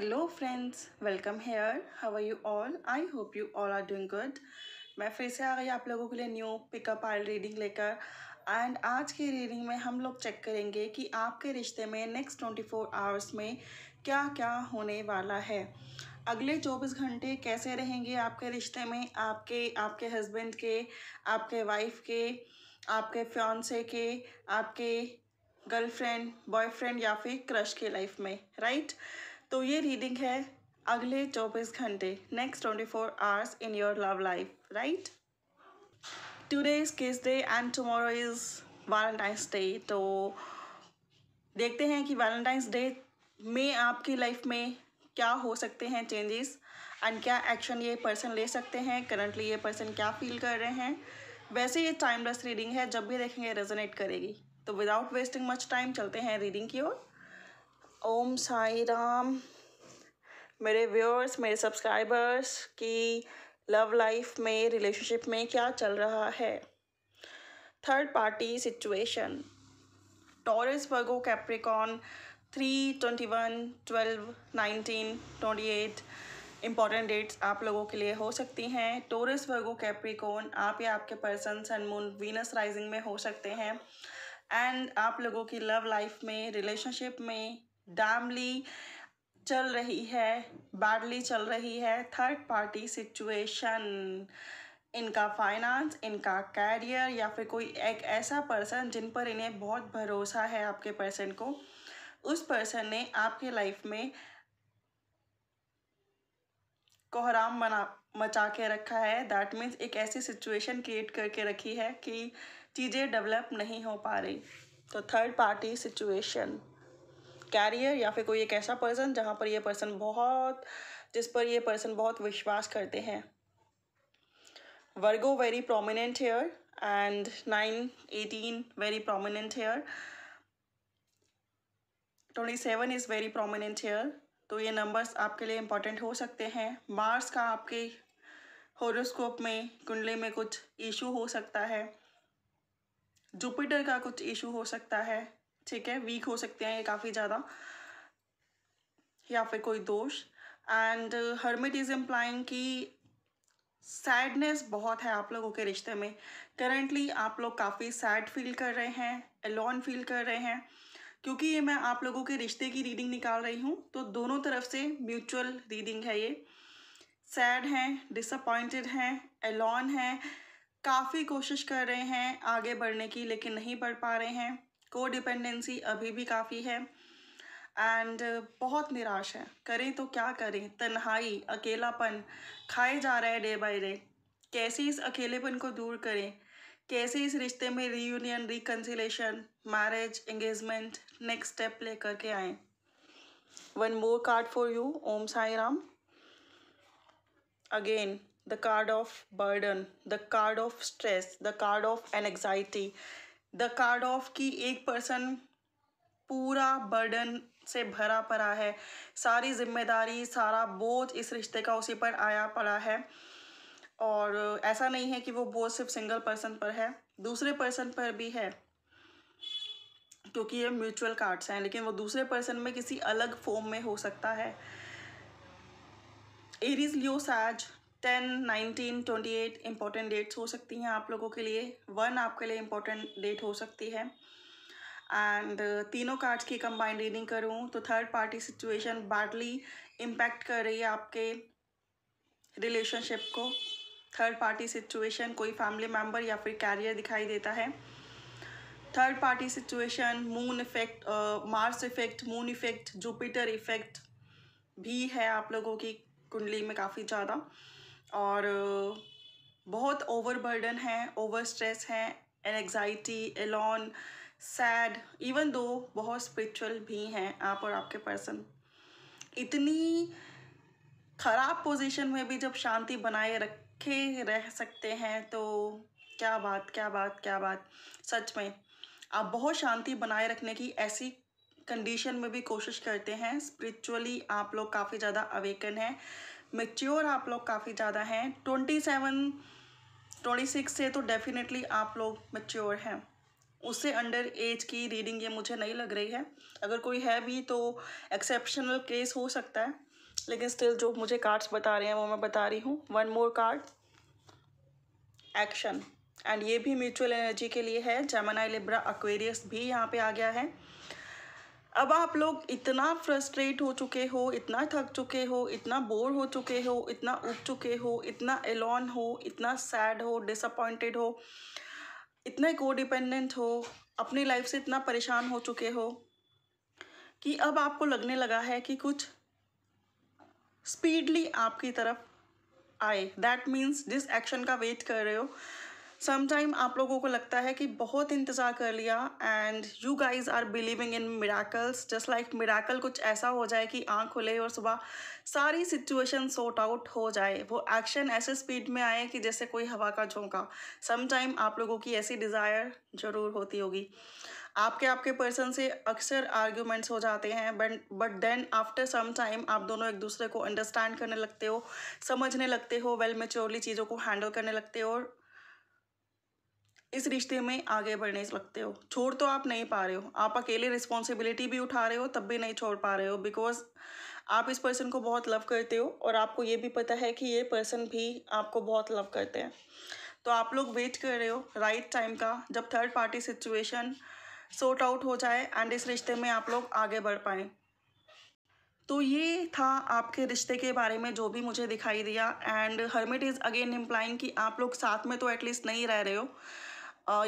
Hello friends welcome here how are you all I hope you all are doing good मैं फिर से आ गई आप लोगों के लिए न्यू पिकअप आयल रीडिंग लेकर एंड आज की रीडिंग में हम लोग चेक करेंगे कि आपके रिश्ते में नेक्स्ट ट्वेंटी फोर आवर्स में क्या क्या होने वाला है अगले 24 घंटे कैसे रहेंगे आपके रिश्ते में आपके आपके हस्बैंड के आपके वाइफ के आपके फ्योंसे के आपके गर्लफ्रेंड बॉयफ्रेंड या फिर क्रश के लाइफ में राइट right? तो ये रीडिंग है अगले चौबीस घंटे next twenty four hours in your love life right today is kiss day and tomorrow is Valentine's day तो देखते हैं कि वैलेंटाइंस डे में आपकी लाइफ में क्या हो सकते हैं चेंजेस एंड क्या एक्शन ये पर्सन ले सकते हैं करंटली ये पर्सन क्या फील कर रहे हैं वैसे ये टाइमलेस रीडिंग है जब भी देखेंगे रेजोनेट करेगी तो विदाउट वेस्टिंग मच टाइम चलते हैं रीडिंग की ओर ओम साई राम मेरे व्यूअर्स मेरे सब्सक्राइबर्स की लव लाइफ में रिलेशनशिप में क्या चल रहा है third party situation Taurus Virgo Capricorn three twenty one twelve nineteen twenty eight important dates आप लोगों के लिए हो सकती हैं टोरस वर्गो कैप्रिकोन आप या आपके पर्सन सनमून वीनस राइजिंग में हो सकते हैं एंड आप लोगों की लव लाइफ में रिलेशनशिप में डामली चल रही है बैडली चल रही है थर्ड पार्टी सिचुएशन इनका फाइनेंस इनका कैरियर या फिर कोई एक ऐसा पर्सन जिन पर इन्हें बहुत भरोसा है आपके पर्सन को उस पर्सन ने आपके लाइफ में कोहराम बना मचा के रखा है दैट मीन्स एक ऐसी सिचुएशन क्रिएट करके रखी है कि चीज़ें डेवलप नहीं हो पा रही तो थर्ड पार्टी सिचुएशन कैरियर या फिर कोई एक ऐसा पर्सन जहाँ पर ये पर्सन बहुत जिस पर ये पर्सन बहुत विश्वास करते हैं Virgo very prominent here and nine eighteen very prominent here twenty seven is very prominent here तो ये नंबर्स आपके लिए इम्पॉर्टेंट हो सकते हैं मार्स का आपके होरोस्कोप में कुंडली में कुछ इशू हो सकता है जुपिटर का कुछ इशू हो सकता है ठीक है वीक हो सकते हैं ये काफ़ी ज़्यादा या फिर कोई दोष एंड हरमिट इज़ एम्प्लाइंग कि सैडनेस बहुत है आप लोगों के रिश्ते में करेंटली आप लोग काफ़ी सैड फील कर रहे हैं एलोन फील कर रहे हैं क्योंकि ये मैं आप लोगों के रिश्ते की रीडिंग निकाल रही हूँ तो दोनों तरफ से म्यूचुअल रीडिंग है ये सैड हैं डिसअपॉइंटेड हैं एलोन हैं काफ़ी कोशिश कर रहे हैं आगे बढ़ने की लेकिन नहीं बढ़ पा रहे हैं कोडिपेंडेंसी अभी भी काफ़ी है एंड uh, बहुत निराश है करें तो क्या करें तन्हाई अकेलापन खाए जा रहा है डे बाय डे कैसे इस अकेलेपन को दूर करें कैसे इस रिश्ते में reunion reconciliation marriage engagement next step ले करके आए one more card for you Om Sai Ram again the card of burden the card of stress the card of an anxiety the card of की एक पर्सन पूरा बर्डन से भरा पड़ा है सारी जिम्मेदारी सारा बोझ इस रिश्ते का उसी पर आया पड़ा है और ऐसा नहीं है कि वो बोझ सिर्फ सिंगल पर्सन पर है दूसरे पर्सन पर भी है क्योंकि ये म्यूचुअल कार्ड्स हैं लेकिन वो दूसरे पर्सन में किसी अलग फॉर्म में हो सकता है Aries Leo Sag ten nineteen twenty eight important dates हो सकती हैं आप लोगों के लिए वन आपके लिए इम्पॉर्टेंट डेट हो सकती है एंड uh, तीनों कार्ड्स की कंबाइंड रीडिंग करूँ तो third party situation badly impact कर रही है आपके रिलेशनशिप को थर्ड पार्टी सिचुएशन कोई फैमिली मेम्बर या फिर कैरियर दिखाई देता है third party situation moon effect Mars effect moon effect Jupiter effect भी है आप लोगों की कुंडली में काफ़ी ज़्यादा और बहुत ओवर बर्डन है ओवर स्ट्रेस है anxiety alone sad even though बहुत स्पिरिचुअल भी हैं आप और आपके पर्सन इतनी ख़राब पोजीशन में भी जब शांति बनाए रखे रह सकते हैं तो क्या बात क्या बात क्या बात सच में आप बहुत शांति बनाए रखने की ऐसी कंडीशन में भी कोशिश करते हैं स्पिरिचुअली आप लोग काफ़ी ज़्यादा अवेकन हैं मेच्योर आप लोग काफ़ी ज़्यादा हैं ट्वेंटी सेवन ट्वेंटी सिक्स से तो डेफिनेटली आप लोग मेच्योर हैं उससे अंडर एज की रीडिंग ये मुझे नहीं लग रही है अगर कोई है भी तो एक्सेप्शनल केस हो सकता है लेकिन स्टिल जो मुझे कार्ड्स बता रहे हैं वो मैं बता रही हूँ one more card action and ये भी म्यूचुअल एनर्जी के लिए है जेमनाई लिब्रा एक्वेरियस भी यहाँ पे आ गया है अब आप लोग इतना फ्रस्ट्रेट हो चुके हो इतना थक चुके हो इतना बोर हो चुके हो इतना उग चुके हो इतना एलॉन हो इतना सैड हो डिसअपॉइंटेड हो को कोडिपेंडेंट हो अपनी लाइफ से इतना परेशान हो चुके हो कि अब आपको लगने लगा है कि कुछ स्पीडली आपकी तरफ आए दैट मीन्स जिस एक्शन का वेट कर रहे हो समटाइम आप लोगों को लगता है कि बहुत इंतज़ार कर लिया and you guys are believing in miracles just like miracle कुछ ऐसा हो जाए कि आँख खुले और सुबह सारी सिचुएशन सॉर्ट आउट हो जाए वो एक्शन ऐसे स्पीड में आए कि जैसे कोई हवा का झोंका समटाइम आप लोगों की ऐसी डिज़ायर ज़रूर होती होगी आपके आपके पर्सन से अक्सर आर्ग्यूमेंट्स हो जाते हैं but but then after some time आप दोनों एक दूसरे को अंडरस्टैंड करने लगते हो समझने लगते हो वेल well मेच्योरली चीज़ों को हैंडल करने लगते हो और इस रिश्ते में आगे बढ़ने लगते हो छोड़ तो आप नहीं पा रहे हो आप अकेले रिस्पॉन्सिबिलिटी भी उठा रहे हो तब भी नहीं छोड़ पा रहे हो बिकॉज आप इस पर्सन को बहुत लव करते हो और आपको ये भी पता है कि ये पर्सन भी आपको बहुत लव करते हैं तो आप लोग वेट कर रहे हो राइट right टाइम का जब third party situation sort out हो जाए एंड इस रिश्ते में आप लोग आगे बढ़ पाए तो ये था आपके रिश्ते के बारे में जो भी मुझे दिखाई दिया and hermit is again implying कि आप लोग साथ में तो एटलीस्ट नहीं रह रहे हो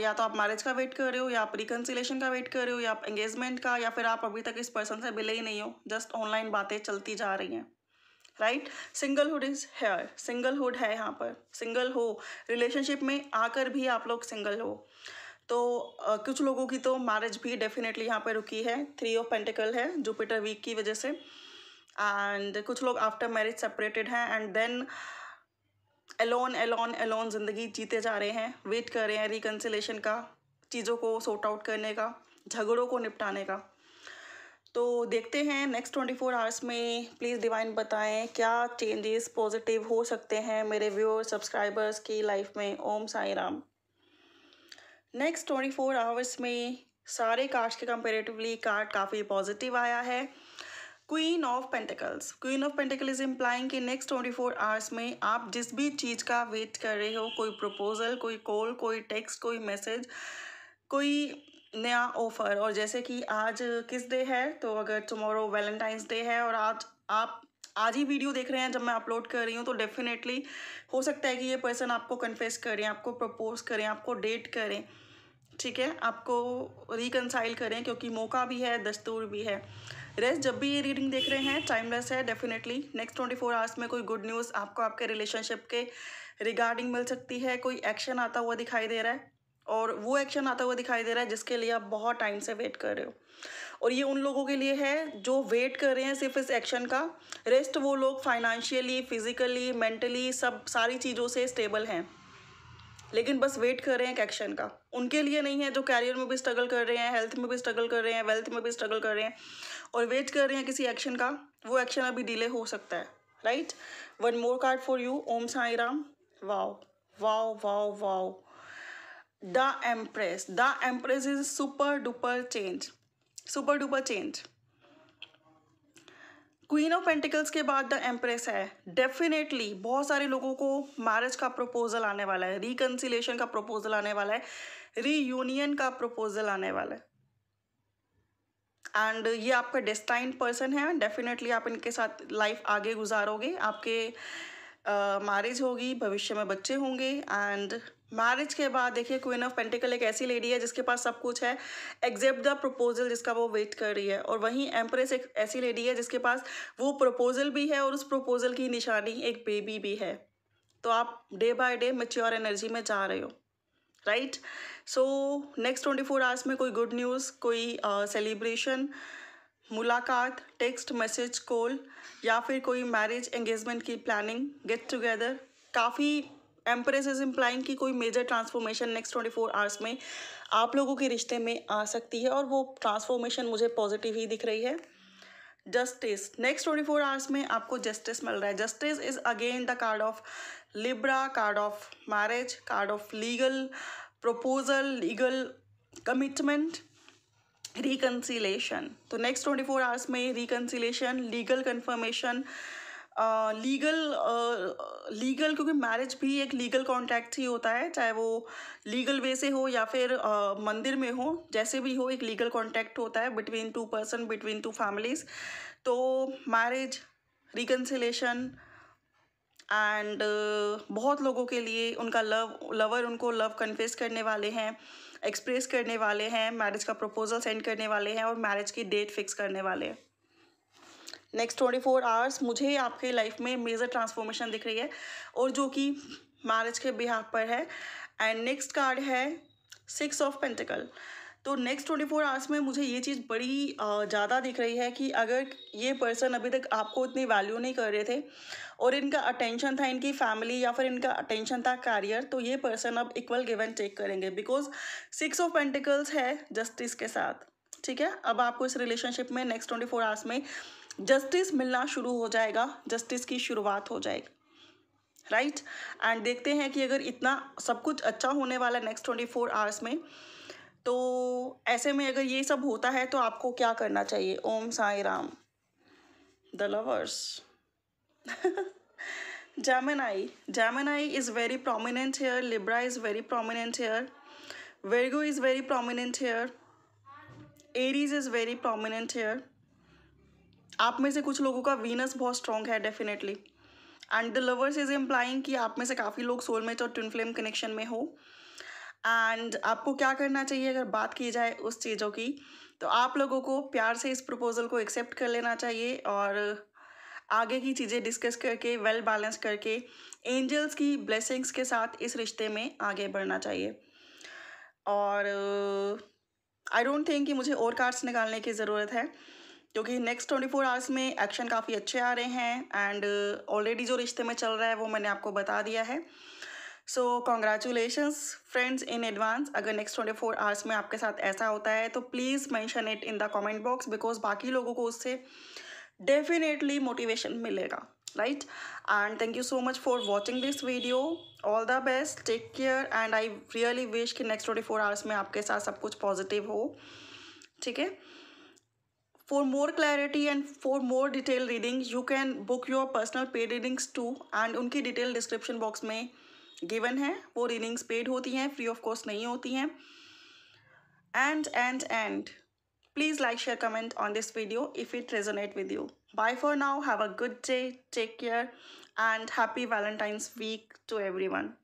या तो आप मैरिज का वेट कर रहे हो या आप रिकनसिलेशन का वेट कर रहे हो या आप एंगेजमेंट का या फिर आप अभी तक इस पर्सन से मिले ही नहीं हो जस्ट ऑनलाइन बातें चलती जा रही हैं right singlehood is here singlehood है यहाँ पर सिंगल हो रिलेशनशिप में आकर भी आप लोग सिंगल हो तो आ, कुछ लोगों की तो मैरिज भी डेफिनेटली यहाँ पर रुकी है थ्री ऑफ पेंटिकल है जुपिटर वीक की वजह से एंड कुछ लोग आफ्टर मैरिज सेपरेटेड हैं and then alone alone alone ज़िंदगी जीते जा रहे हैं वेट कर रहे हैं रिकन्सिलेशन का चीज़ों को सॉर्ट आउट करने का झगड़ों को निपटाने का तो देखते हैं नेक्स्ट ट्वेंटी फोर आवर्स में प्लीज़ डिवाइन बताएं क्या चेंजेस पॉजिटिव हो सकते हैं मेरे व्यूअर सब्सक्राइबर्स की लाइफ में Om Sai Ram next twenty four hours में सारे कार्ड्स के कंपेरेटिवली कार्ड काफ़ी पॉजिटिव आया है queen of pentacles queen of pentacle is implying कि नेक्स्ट ट्वेंटी फोर आवर्स में आप जिस भी चीज़ का वेट कर रहे हो कोई प्रपोजल कोई कॉल कोई टेक्स्ट कोई मैसेज कोई नया ऑफर और जैसे कि आज किस डे है तो अगर टुमारो वैलेंटाइंस डे है और आज आप आज ही वीडियो देख रहे हैं जब मैं अपलोड कर रही हूँ तो डेफिनेटली हो सकता है कि ये पर्सन आपको कन्फेस करें आपको प्रपोज करें आपको डेट करें ठीक है आपको रिकनसाइल करें क्योंकि मौका भी है दस्तूर भी है रेस्ट जब भी ये रीडिंग देख रहे हैं टाइमलेस है definitely next twenty four hours में कोई गुड न्यूज़ आपको आपके रिलेशनशिप के रिगार्डिंग मिल सकती है कोई एक्शन आता हुआ दिखाई दे रहा है और वो एक्शन आता हुआ दिखाई दे रहा है जिसके लिए आप बहुत टाइम से वेट कर रहे हो और ये उन लोगों के लिए है जो वेट कर रहे हैं सिर्फ इस एक्शन का रेस्ट वो लोग फाइनेंशियली फिजिकली मेंटली सब सारी चीज़ों से स्टेबल हैं लेकिन बस वेट कर रहे हैं एक एक्शन का उनके लिए नहीं है जो कैरियर में भी स्ट्रगल कर रहे हैं हेल्थ में भी स्ट्रगल कर रहे हैं वेल्थ में भी स्ट्रगल कर रहे हैं और वेट कर रहे हैं किसी एक्शन का वो एक्शन अभी डिले हो सकता है right one more card for you Om Sai Ram wow wow wow wow the empress the empress is super duper change super duper change queen of pentacles के बाद द एम्प्रेस है डेफिनेटली बहुत सारे लोगों को मैरिज का प्रपोजल आने वाला है रिकन्सिलेशन का प्रपोजल आने वाला है रीयूनियन का प्रपोजल आने वाला है एंड ये आपका डेस्टाइन पर्सन है डेफिनेटली आप इनके साथ लाइफ आगे गुजारोगे आपके मैरिज uh, होगी भविष्य में बच्चे होंगे एंड मैरिज के बाद देखिए क्वीन ऑफ पेंटिकल एक ऐसी लेडी है जिसके पास सब कुछ है एक्सेप्ट द प्रपोजल जिसका वो वेट कर रही है और वहीं एम्प्रेस एक ऐसी लेडी है जिसके पास वो प्रपोजल भी है और उस प्रपोजल की निशानी एक बेबी भी है तो आप day by day mature energy में जा रहे हो right so next twenty four hours में कोई गुड न्यूज़ कोई सेलिब्रेशन uh, मुलाकात टेक्स्ट मैसेज कॉल या फिर कोई मैरिज एंगेजमेंट की प्लानिंग गेट टुगेदर काफ़ी एम्प्रेस इज इम्प्लाइंग की कोई major transformation next twenty four hours में आप लोगों के रिश्ते में आ सकती है और वो ट्रांसफॉर्मेशन मुझे पॉजिटिव ही दिख रही है justice next twenty four hours में आपको जस्टिस मिल रहा है justice is again the card of Libra card of marriage card of legal proposal legal commitment reconciliation तो नेक्स्ट ट्वेंटी फोर आवर्स में reconciliation legal confirmation legal legal क्योंकि marriage भी एक लीगल कॉन्ट्रैक्ट ही होता है चाहे वो लीगल वे से हो या फिर uh, मंदिर में हो जैसे भी हो एक लीगल कॉन्ट्रैक्ट होता है between two person between two families तो मैरिज रिकन्सिलेशन एंड uh, बहुत लोगों के लिए उनका लव लवर उनको लव कन्फेस करने वाले हैं एक्सप्रेस करने वाले हैं मैरिज का प्रपोजल सेंड करने वाले हैं और मैरिज की डेट फिक्स करने वाले हैं नेक्स्ट ट्वेंटी फोर आवर्स मुझे आपके लाइफ में मेजर ट्रांसफॉर्मेशन दिख रही है और जो कि मैरिज के बिहाफ पर है एंड नेक्स्ट कार्ड है सिक्स ऑफ पेंटिकल तो नेक्स्ट ट्वेंटी फोर आवर्स में मुझे ये चीज़ बड़ी ज़्यादा दिख रही है कि अगर ये पर्सन अभी तक आपको इतनी वैल्यू नहीं कर रहे थे और इनका अटेंशन था इनकी फैमिली या फिर इनका अटेंशन था कैरियर तो ये पर्सन अब इक्वल गिव एंड टेक करेंगे बिकॉज सिक्स ऑफ पेंटिकल्स है जस्टिस के साथ ठीक है अब आपको इस रिलेशनशिप में नेक्स्ट ट्वेंटी फोर आवर्स में जस्टिस मिलना शुरू हो जाएगा जस्टिस की शुरुआत हो जाएगी राइट एंड देखते हैं कि अगर इतना सब कुछ अच्छा होने वाला नेक्स्ट ट्वेंटी फोर आवर्स में तो ऐसे में अगर ये सब होता है तो आपको क्या करना चाहिए Om Sai Ram the lovers I Gemini I is very prominent here Libra is very prominent here Virgo is very prominent here Aries is very prominent here आप में से कुछ लोगों का वीनस बहुत स्ट्रॉन्ग है definitely and the lovers is implying कि आप में से काफ़ी लोग सोलमेट और ट्विन फ्लेम कनेक्शन में हो एंड आपको क्या करना चाहिए अगर बात की जाए उस चीज़ों की तो आप लोगों को प्यार से इस प्रपोज़ल को एक्सेप्ट कर लेना चाहिए और आगे की चीज़ें डिस्कस करके वेल well बैलेंस करके एंजल्स की ब्लेसिंग्स के साथ इस रिश्ते में आगे बढ़ना चाहिए और आई डोंट थिंक कि मुझे और कार्ड्स निकालने की ज़रूरत है क्योंकि नेक्स्ट ट्वेंटी फोर आवर्स में एक्शन काफ़ी अच्छे आ रहे हैं एंड ऑलरेडी uh, जो रिश्ते में चल रहा है वो मैंने आपको बता दिया है so congratulations friends in advance अगर नेक्स्ट ट्वेंटी फोर आवर्स में आपके साथ ऐसा होता है तो please mention it in the comment box because बाकी लोगों को उससे डेफिनेटली मोटिवेशन मिलेगा right and thank you so much for watching this video all the best take care and I really wish कि नेक्स्ट ट्वेंटी फोर आवर्स में आपके साथ सब कुछ पॉजिटिव हो ठीक है for more clarity and for more detail reading, you can book your personal paid readings to and उनकी डिटेल डिस्क्रिप्शन बॉक्स में गिवन है वो रीडिंग्स पेड होती हैं फ्री ऑफ कॉस्ट नहीं होती हैं and and and please like share comment on this video if it resonate with you bye for now have a good day take care and happy Valentine's week to every one